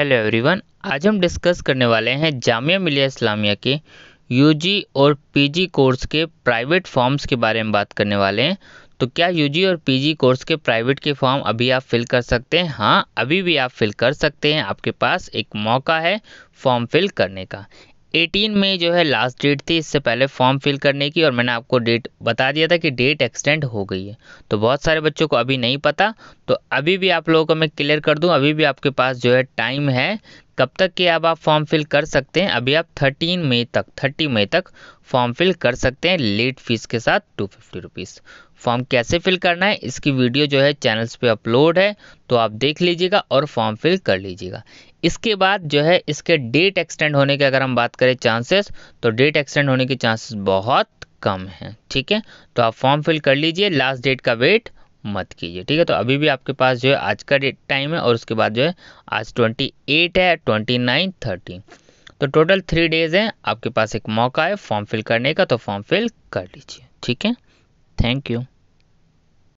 hello everyone आज हम discuss करने वाले हैं जामिया मिलिया इस्लामिया के यूजी और पीजी कोर्स के प्राइवेट फॉर्म्स के बारे में बात करने वाले हैं तो क्या यूजी और पीजी कोर्स के प्राइवेट के फॉर्म अभी आप फिल कर सकते हैं हाँ अभी भी आप फिल कर सकते हैं आपके पास एक मौका है फॉर्म फिल करने का 18 में जो है लास्ट डेट थी इससे पहले फॉर्म फिल करने की और मैंने आपको डेट बता दिया था कि डेट एक्सटेंड हो गई है तो बहुत सारे बच्चों को अभी नहीं पता तो अभी भी आप लोगों को मैं क्लियर कर दूं अभी भी आपके पास जो है टाइम है कब तक कि अब आप फॉर्म फिल कर सकते हैं अभी आप 13 मई तक 30 मई तक फॉर्म फिल कर सकते हैं लेट फीस के साथ टू फिफ्टी रुपीज़ फॉर्म कैसे फिल करना है इसकी वीडियो जो है चैनल्स पे अपलोड है तो आप देख लीजिएगा और फॉर्म फिल कर लीजिएगा इसके बाद जो है इसके डेट एक्सटेंड होने की अगर हम बात करें चांसेस तो डेट एक्सटेंड होने के चांसेस बहुत कम हैं ठीक है तो आप फॉर्म फिल कर लीजिए लास्ट डेट का वेट मत कीजिए ठीक है तो अभी भी आपके पास जो है आज का डेट टाइम है और उसके बाद जो है आज ट्वेंटी एट है ट्वेंटी नाइन थर्टी तो टोटल थ्री डेज हैं आपके पास एक मौका है फॉर्म फिल करने का तो फॉर्म फिल कर लीजिए ठीक है थैंक यू